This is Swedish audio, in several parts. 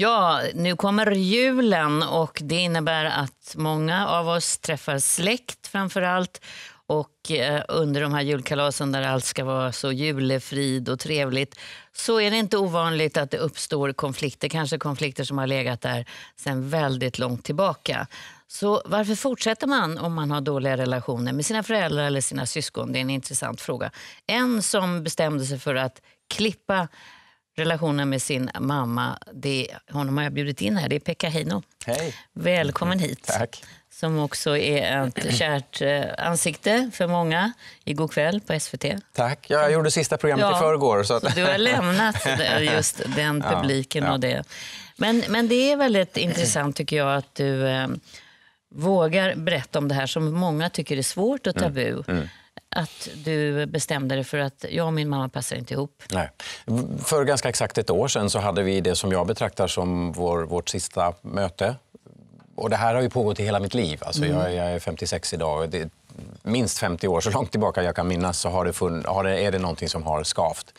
Ja, nu kommer julen och det innebär att många av oss träffar släkt framför allt. Och eh, under de här julkalasen där allt ska vara så julefrid och trevligt så är det inte ovanligt att det uppstår konflikter, kanske konflikter som har legat där sedan väldigt långt tillbaka. Så varför fortsätter man om man har dåliga relationer med sina föräldrar eller sina syskon? Det är en intressant fråga. En som bestämde sig för att klippa relationen med sin mamma, det, honom har jag bjudit in här, det är Pekka Heino. Hej. Välkommen hit. Tack. Som också är ett kärt eh, ansikte för många. Igår kväll på SVT. Tack. Jag gjorde sista programmet ja, i förrgår. Så... så du har lämnat just den publiken ja, ja. och det. Men, men det är väldigt intressant tycker jag att du eh, vågar berätta om det här som många tycker är svårt och mm. tabu. Mm, mm att du bestämde dig för att jag och min mamma passar inte ihop. Nej. För ganska exakt ett år sedan så hade vi det som jag betraktar som vår, vårt sista möte. Och det här har ju pågått i hela mitt liv. Alltså mm. jag, jag, är 56 idag. Och det, minst 50 år, så långt tillbaka jag kan minnas, så har det funn, har det, är det någonting som har skavt.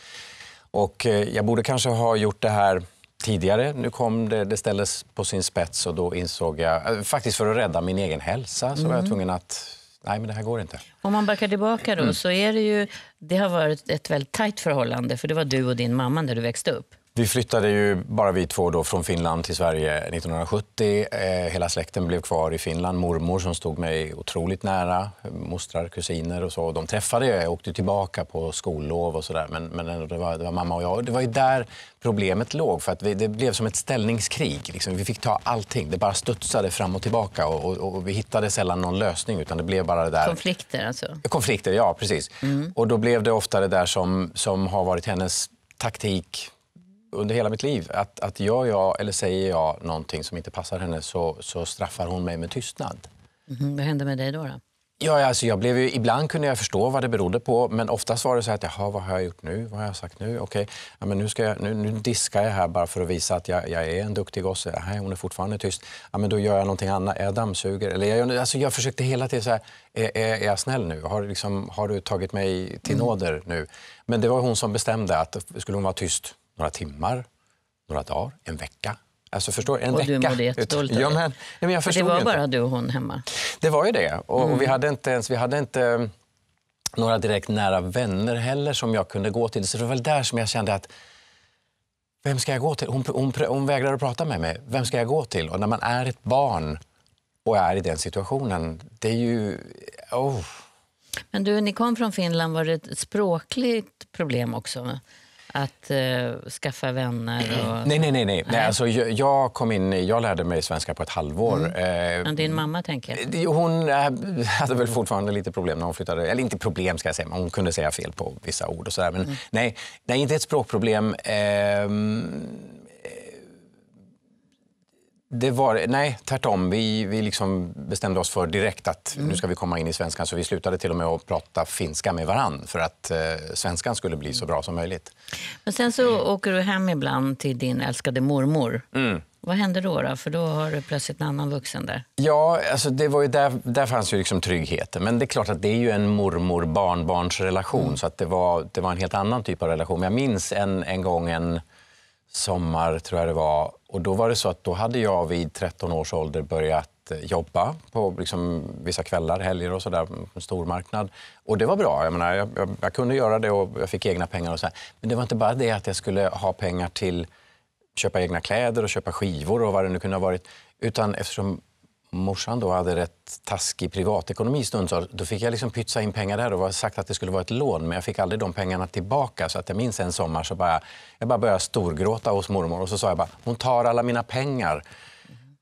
Och eh, jag borde kanske ha gjort det här tidigare. Nu kom det, det ställdes på sin spets och då insåg jag, eh, faktiskt för att rädda min egen hälsa, så var jag mm. tvungen att nej men det här går inte. Om man backar tillbaka då, mm. så är det ju, det har varit ett väldigt tajt förhållande, för det var du och din mamma när du växte upp. Vi flyttade ju bara vi två då från Finland till Sverige 1970. Eh, hela släkten blev kvar i Finland. Mormor som stod mig otroligt nära, mostrar, kusiner och så. De träffade jag. Jag åkte tillbaka på skollov och sådär. Men, men det, var, det var mamma och jag. Det var ju där problemet låg. För att vi, det blev som ett ställningskrig. Liksom, vi fick ta allting. Det bara studsade fram och tillbaka. Och, och, och, vi hittade sällan någon lösning. Utan det blev bara det där... Konflikter alltså? Konflikter, ja precis. Mm. Och då blev det ofta det där som, som har varit hennes taktik under hela mitt liv att, att gör jag eller säger jag någonting som inte passar henne så, så straffar hon mig med tystnad. Mm, vad hände med dig då? då? Ja, alltså jag blev ju, ibland kunde jag förstå vad det berodde på, men oftast var det så att jaha, vad har jag gjort nu? Vad har jag sagt nu? Okej, ja, men nu, ska jag, nu, nu diskar jag här bara för att visa att jag, jag är en duktig gosse. Nej, hon är fortfarande tyst. Ja, men då gör jag någonting annat. Jag dammsuger. Eller jag, alltså jag försökte hela tiden så här, är, är, är jag snäll nu? Har, liksom, har du tagit mig till mm. nåder nu? Men det var hon som bestämde att skulle hon vara tyst några timmar, några dagar, en vecka. Alltså förstår, en och du mådde jättedåligt ja, men, men jag förstod Det var inte. bara du och hon hemma? Det var ju det. Och, mm. och vi mm. hade inte ens... Vi hade inte, mm, några direkt nära vänner heller som jag kunde gå till. Så det var väl där som jag kände att vem ska jag gå till? Hon, hon, hon vägrar att prata med mig. Vem ska jag gå till? Och när man är ett barn och är i den situationen, det är ju... Oh. Men du, ni kom från Finland, var det ett språkligt problem också? att uh, skaffa vänner? Och... Nej, nej, nej. nej. nej. Alltså, jag, jag, kom in, jag lärde mig svenska på ett halvår. Mm. Eh, din mamma, tänker jag. Hon äh, hade väl fortfarande lite problem när hon flyttade. Eller inte problem, ska jag säga, men hon kunde säga fel på vissa ord. och så där. Men, mm. nej, nej, inte ett språkproblem. Eh, det var, nej, tvärtom. Vi, vi liksom bestämde oss för direkt att mm. nu ska vi komma in i svenskan. Så vi slutade till och med att prata finska med varann för att eh, svenskan skulle bli så bra som möjligt. Men sen så mm. åker du hem ibland till din älskade mormor. Mm. Vad händer då, då? För då har du plötsligt en annan vuxen där. Ja, alltså det var ju där, där fanns ju liksom tryggheten. Men det är klart att det är ju en mormor-barnbarnsrelation. Mm. Så att det, var, det var en helt annan typ av relation. Jag minns en, en gång en sommar, tror jag det var, och då var det så att då hade jag vid 13 års ålder börjat eh, jobba på liksom vissa kvällar, helger och sådär, på stormarknad. Och det var bra. Jag, menar, jag, jag, jag, kunde göra det och jag fick egna pengar. och så här. Men det var inte bara det att jag skulle ha pengar till köpa egna kläder och köpa skivor och vad det nu kunde ha varit. Utan eftersom morsan då hade rätt taskig privatekonomi så då fick jag liksom pytsa in pengar där och var sagt att det skulle vara ett lån, men jag fick aldrig de pengarna tillbaka. Så att jag minns en sommar så bara, jag bara började storgråta hos mormor och så sa jag bara, hon tar alla mina pengar.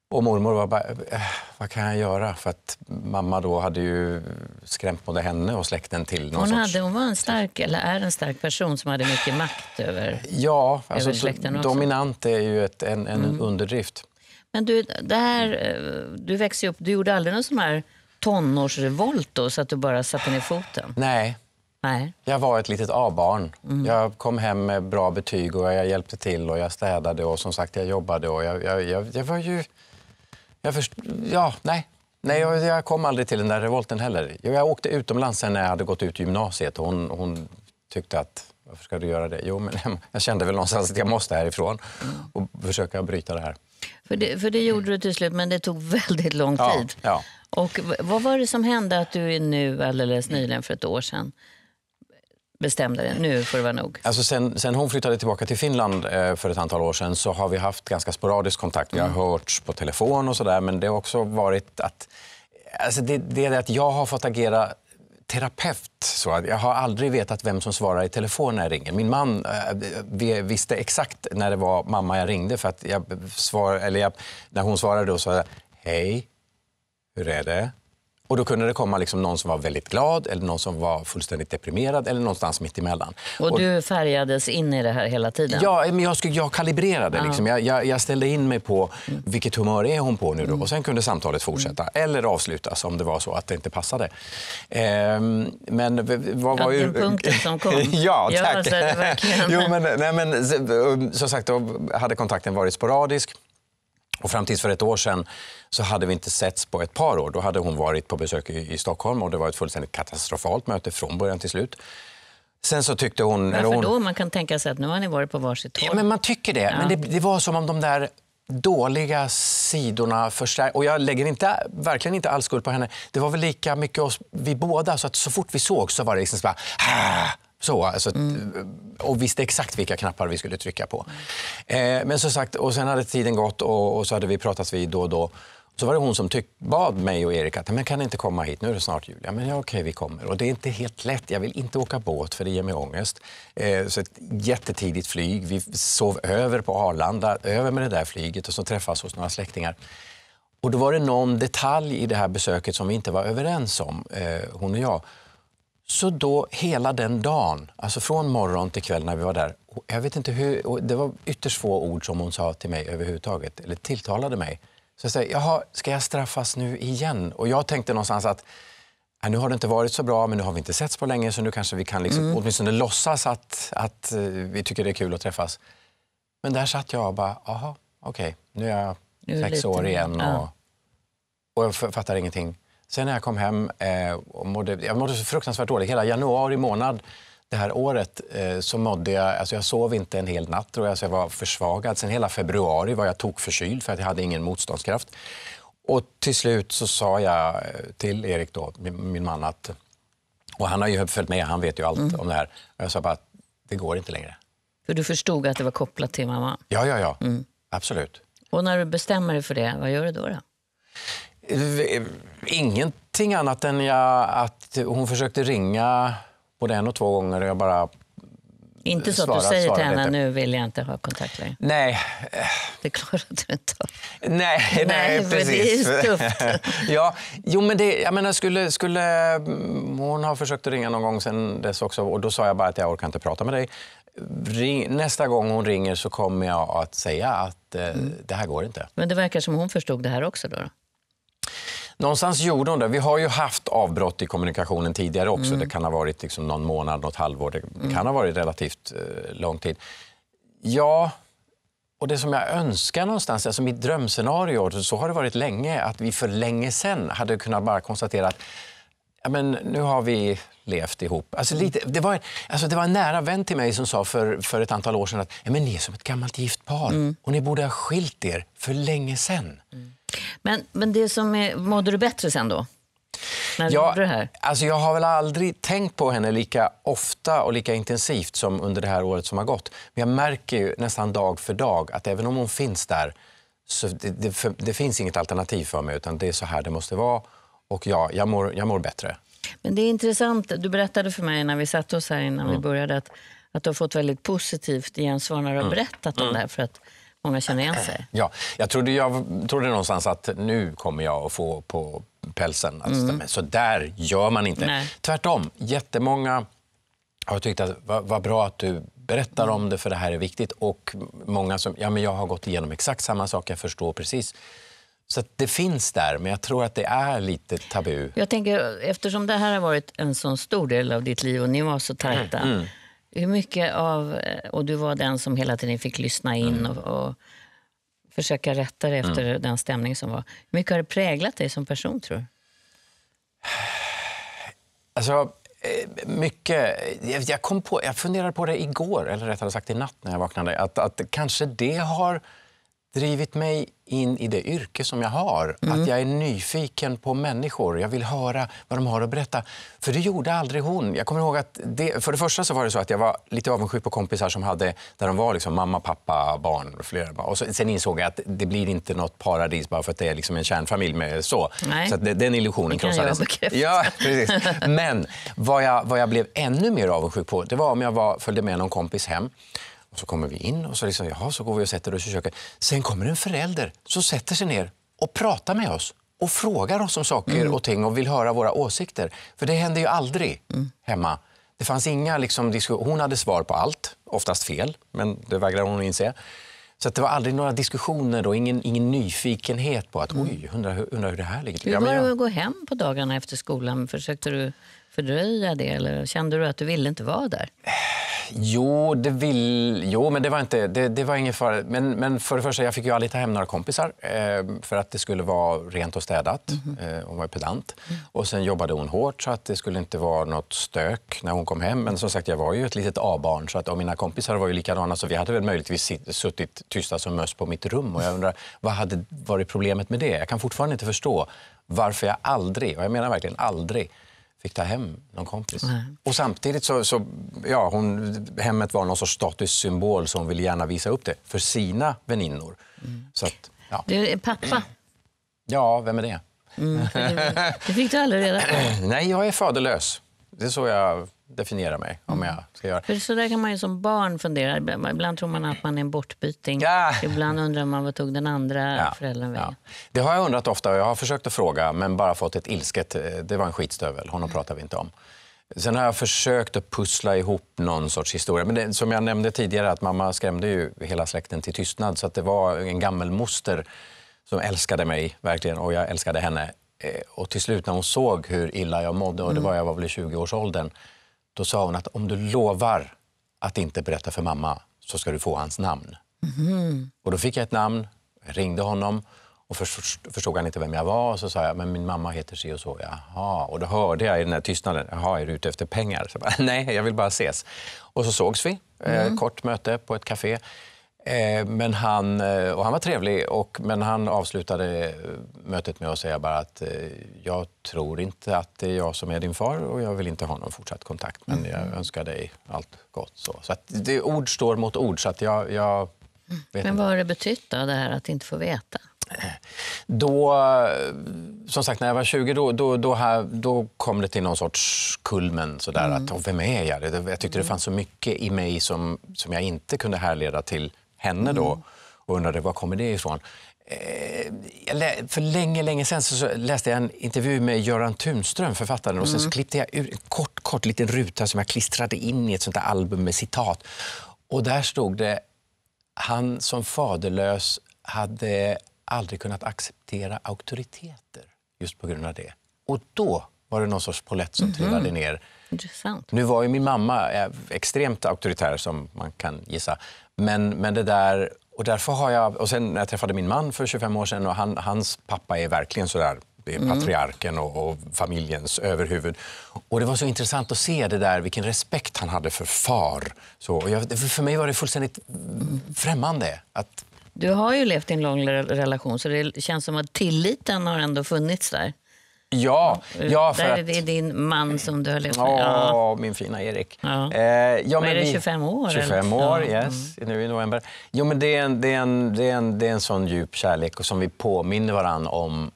Och mormor var bara, eh, vad kan jag göra? För att mamma då hade ju skrämt både henne och släkten till någon hon, hade, hon var en stark, eller är en stark person som hade mycket makt över, ja, alltså, över släkten. Ja, dominant är ju ett, en, en mm. underdrift. Men du, där, eh, du växte upp, du gjorde aldrig någon sån här tonårsrevolt då, så att du bara satte ner foten? Nej. Nej. Jag var ett litet A-barn. Mm. Jag kom hem med bra betyg och jag hjälpte till och jag städade och som sagt jag jobbade och jag, jag, jag, jag var ju... Jag först... Ja, nej. Nej, jag, jag, kom aldrig till den där revolten heller. Jag åkte utomlands sen när jag hade gått ut gymnasiet. Hon, hon tyckte att, varför ska du göra det? Jo, men jag kände väl någonstans att jag måste härifrån och försöka bryta det här. För det, för det gjorde mm. du till slut, men det tog väldigt lång tid. Ja, ja. Och vad var det som hände att du nu alldeles nyligen, för ett år sedan, bestämde dig? nu får det vara nog? Alltså sen, sen hon flyttade tillbaka till Finland eh, för ett antal år sedan så har vi haft ganska sporadisk kontakt. Vi har mm. hörts på telefon och sådär men det har också varit att Alltså det, det är det att jag har fått agera terapeut. Så jag har aldrig vetat vem som svarar i telefon när jag ringer. Min man eh, visste exakt när det var mamma jag ringde. För att jag svar, eller jag, när hon svarade då sa jag hej, hur är det? Och Då kunde det komma liksom någon som var väldigt glad eller någon som var fullständigt deprimerad eller någonstans mitt emellan. Och, du färgades in i det här hela tiden? Ja, men jag, skulle, jag kalibrerade. Liksom. Jag, jag, jag, ställde in mig på vilket humör är hon på nu då? Mm. och sen kunde samtalet fortsätta mm. eller avslutas om det var så att det inte passade. Ehm, men vad var ju... punkten som kom. ja, tack. Jo, men, nej, men, um, som sagt, då hade kontakten varit sporadisk. Och fram tills för ett år sedan så hade vi inte setts på ett par år. Då hade hon varit på besök i, Stockholm och det var ett fullständigt katastrofalt möte från början till slut. Sen så tyckte hon... Varför hon... då? Man kan tänka sig att nu har ni varit på varsitt håll. Ja, men man tycker det. Ja. Men det, det, var som om de där dåliga sidorna förstärktes. Och jag lägger inte, verkligen inte all skuld på henne. Det var väl lika mycket oss, vi båda. Så att så fort vi såg så var det liksom så bara... Så, alltså, mm. Eh, och visste exakt vilka knappar vi skulle trycka på. Eh, men som sagt, och sen hade tiden gått och, och, så hade vi pratats vid då och då. Så var det hon som tyck, bad mig och Erik att men kan inte komma hit, nu är det snart jul. Ja, men ja, okej, vi kommer. Och det är inte helt lätt, jag vill inte åka båt för det ger mig ångest. Eh, så ett jättetidigt flyg, vi sov över på Arlanda, över med det där flyget och så träffas hos några släktingar. Och då var det någon detalj i det här besöket som vi inte var överens om, eh, hon och jag. Så då hela den dagen, alltså från morgon till kväll när vi var där, jag vet inte hur, det var ytterst få ord som hon sa till mig överhuvudtaget, eller tilltalade mig. Så jag säger, jaha, ska jag straffas nu igen? Och jag tänkte någonstans att äh, nu har det inte varit så bra, men nu har vi inte setts på länge så nu kanske vi kan liksom, mm. åtminstone låtsas att, att eh, vi tycker det är kul att träffas. Men där satt jag och bara, jaha, okej, okay, nu är jag nu är sex år igen och, ja. och jag fattar ingenting. Sen när jag kom hem, eh, mådde, jag mådde så fruktansvärt dåligt. Hela januari månad det här året eh, så mådde jag, alltså jag sov inte en hel natt och alltså jag var försvagad. Sen hela februari var jag tokförkyld för att jag hade ingen motståndskraft. Och till slut så sa jag eh, till Erik, då, min, min man, att, och han har ju följt med, han vet ju allt mm. om det här. Och jag sa bara att det går inte längre. För du förstod att det var kopplat till mamma? Ja, ja, ja. Mm. Absolut. Och när du bestämmer dig för det, vad gör du då? då? Eh, ingenting annat än jag, att hon försökte ringa både en och två gånger och jag bara eh, inte så svarat, att du säger till henne, nu vill jag inte ha kontakt längre. Nej. Det klarar du inte av. Nej, nej, nej precis. det är ja, jo, men det, jag menar, skulle, skulle, mm, hon har försökt ringa någon gång sen dess också och då sa jag bara att jag orkar inte prata med dig. Ring, nästa gång hon ringer så kommer jag att säga att eh, mm. det här går inte. Men det verkar som hon förstod det här också då? då? Någonstans gjorde hon det. Vi har ju haft avbrott i kommunikationen tidigare också. Mm. Det kan ha varit liksom någon månad, något halvår. Det mm. ha varit relativt eh, lång tid. Ja, och det som jag önskar någonstans, alltså mitt drömscenario, så har det varit länge, att vi för länge sen hade kunnat bara konstatera att ja, men nu har vi levt ihop. Alltså mm. lite, det, var, alltså det var en nära vän till mig som sa för, för ett antal år sedan att ja, men ni är som ett gammalt gift par mm. och ni borde ha skilt er för länge sen. Mm. Men, men det som är, mådde du bättre sen då? När ja, du det här? Alltså jag har väl aldrig tänkt på henne lika ofta och lika intensivt som under det här året som har gått. Men jag märker ju nästan dag för dag att även om hon finns där så det, det, för, det finns inget alternativ för mig utan det är så här det måste vara och ja, jag mår, jag mår bättre. Men det är intressant, du berättade för mig när vi satte oss här innan mm. vi började att, att du har fått väldigt positivt gensvar när du har mm. berättat mm. om det här. För att, många känner igen sig. Ja, jag trodde, jag trodde någonstans att nu kommer jag att få på pälsen att mm. så där gör man inte. Nej. Tvärtom, jättemånga har tyckt att vad, vad bra att du berättar om det för det här är viktigt. Och många som, ja men jag har gått igenom exakt samma sak, jag förstår precis. Så det finns där, men jag tror att det är lite tabu. Jag tänker, eftersom det här har varit en så stor del av ditt liv och ni var så tajta. Mm. Mm. Hur mycket av, eh, och du var den som hela tiden fick lyssna in mm. och, och försöka rätta dig efter mm. den stämning som var. Hur mycket har det präglat dig som person tror du? Alltså, eh, mycket. Jag, kom på, jag funderade på det igår, eller rättare sagt i natt när jag vaknade, att, att kanske det har drivit mig in i det yrke som jag har. Mm. Att jag är nyfiken på människor. Jag vill höra vad de har att berätta. För det gjorde aldrig hon. Jag kommer ihåg att det, för det första så var det så att jag var lite avundsjuk på kompisar som hade, där de var liksom mamma, pappa, barn och flera barn. Och så, sen insåg jag att det blir inte nåt paradis bara för att det är liksom en kärnfamilj med så. Nej. Så det, den illusionen krossades. Ja, Men vad jag, vad jag blev ännu mer avundsjuk på, det var om jag var, följde med någon kompis hem så kommer vi in och så, liksom, jaha, så går vi och sätter oss i köket. Sen kommer en förälder som sätter sig ner och pratar med oss och frågar oss om saker mm. och ting och vill höra våra åsikter. För det hände ju aldrig mm. hemma. Det fanns inga liksom, Hon hade svar på allt, oftast fel, men det vägrar hon att inse. Så det var aldrig några diskussioner, och ingen, ingen nyfikenhet på att mm. oj, undrar, undrar hur det här ligger till. Hur var det att gå hem på dagarna efter skolan? Försökte du fördröja det eller kände du att du ville inte vara där? Jo, det vill... jo men det var, inte... det, det var ingen fara. Men, men för det första, jag fick ju aldrig ta hem några kompisar eh, för att det skulle vara rent och städat. Mm. Eh, hon var pedant. Mm. Och sen jobbade hon hårt så att det skulle inte vara nåt stök när hon kom hem. Men som sagt, jag var ju ett litet A-barn så att, och mina kompisar var ju likadana så vi hade väl möjligtvis suttit tysta som möss på mitt rum. Och jag undrar, vad hade varit problemet med det? Jag kan fortfarande inte förstå varför jag aldrig, och jag menar verkligen aldrig, fick ta hem någon kompis. Mm. Och samtidigt så, så, ja, hon, hemmet var någon sorts statussymbol så hon ville gärna visa upp det för sina väninnor. Mm. Så att, ja. Du är pappa. Ja, vem är det? Mm, det fick du aldrig reda på. Nej, jag är faderlös. Det är så jag definiera mig om jag ska göra. För så där kan man ju som barn fundera. Ibland tror man att man är en bortbyting. Ja. Ibland undrar man vad tog den andra ja. föräldern vägen. Ja. Det har jag undrat ofta och jag har försökt att fråga men bara fått ett ilsket, eh, det var en skitstövel, honom pratar vi inte om. Sen har jag försökt att pussla ihop någon sorts historia. Men det, som jag nämnde tidigare, att mamma skrämde ju hela släkten till tystnad. Så att det var en gammelmoster som älskade mig verkligen och jag älskade henne. Eh, och till slut när hon såg hur illa jag mådde, och det mm. var, jag var väl i 20-årsåldern, då sa hon att om du lovar att inte berätta för mamma så ska du få hans namn. Mm. Och då fick jag ett namn, jag ringde honom och förstod han inte vem jag var. Och så sa jag men min mamma heter si och så. Jaha. Och då hörde jag i den här tystnaden, jaha, är du ute efter pengar? Så jag bara, Nej, jag vill bara ses. Och så sågs vi, mm. eh, mhm. kort möte på ett café. Eh, men han, eh, och han var trevlig, och, men han avslutade eh, mötet med att säga bara att jag tror inte att det är jag som är din far och jag vill inte ha någon fortsatt kontakt, men jag mm. önskar dig allt gott. Så, så att det, ord står mot ord. Så att jag, jag mm. vet men vad har det betytt då, det här att inte få veta? Då, som sagt, när jag var 20 då, då, då, här, då kom det till någon sorts kulmen. Sådär, mm. att, vem är jag? Jag tyckte det mm. fanns så mycket i mig som, som jag inte kunde härleda till henne då mm. och undrade var kommer det ifrån. Eh, för länge, länge sedan så läste jag en intervju med Göran Tunström, författaren, och sen så mm. klippte jag ur en kort, kort liten ruta som jag klistrade in i ett sånt album med citat. Och där stod det, han som faderlös hade aldrig kunnat acceptera auktoriteter just på grund av det. Och då var det någon sorts polett som mhm. trillade ner. Intressant. Nu var ju min mamma eh, extremt auktoritär, som man kan gissa. Men, men det där... Och därför har jag... Och sen när jag träffade min man för 25 år sedan och han, hans pappa är verkligen så där mm. patriarken och, och, familjens överhuvud. Och Det var så intressant att se det där, vilken respekt han hade för far. Så, jag, för mig var det fullständigt främmande. Att... Du har ju levt i en lång relation, så det känns som att tilliten har ändå funnits där. Ja, ja för Där är det att... din man som du har levt med. Ja, min fina Erik. Ja. Eh, ja, men är det, 25 år? 25 år, ja. yes. Nu i november. Jo, men det är, en, det, är en, det, är en, det är en sån djup kärlek och som vi påminner varandra om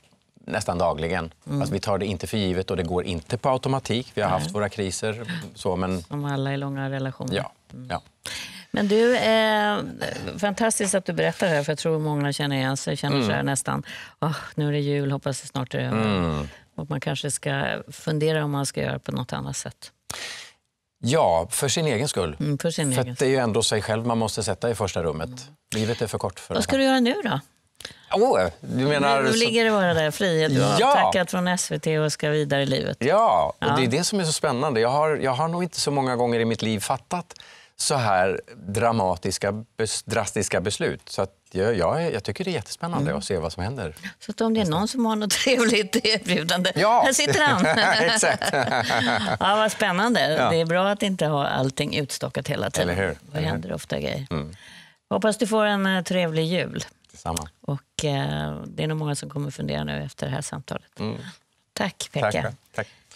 nästan dagligen. Mm. Alltså, vi tar det inte för givet och det går inte på automatik. Vi har Nej. haft våra kriser. Så, men... Som alla i långa relationer. Ja. Mm. ja. Men du, eh, fantastiskt att du berättar det här för jag tror många känner igen sig, känner mm. så här nästan. Oh, nu är det jul, hoppas det snart är över. Mm. Och man kanske ska fundera om man ska göra på något annat sätt. Ja, för sin egen skull. Mm, för sin för egen. det är ju ändå sig själv man måste sätta i första rummet. Mm. Livet är för kort för Vad ska du göra nu då? Oh, du menar... Nu ligger det bara där, frihet. Du har ja. tackat från SVT och ska vidare i livet. Ja, och ja. det är det som är så spännande. Jag har, jag har nog inte så många gånger i mitt liv fattat så här dramatiska, drastiska beslut. Så att jag, jag, jag tycker det är jättespännande mm. att se vad som händer. Så om det är någon som har något trevligt erbjudande, ja. här sitter han! ja, vad spännande. Ja. Det är bra att inte ha allting utstockat hela tiden. Eller hur? Det händer hur? ofta grejer. Mm. Hoppas du får en uh, trevlig jul. Detsamma. Och, uh, det är nog många som kommer fundera nu efter det här samtalet. Mm. Tack, Pekka. Tack. Tack.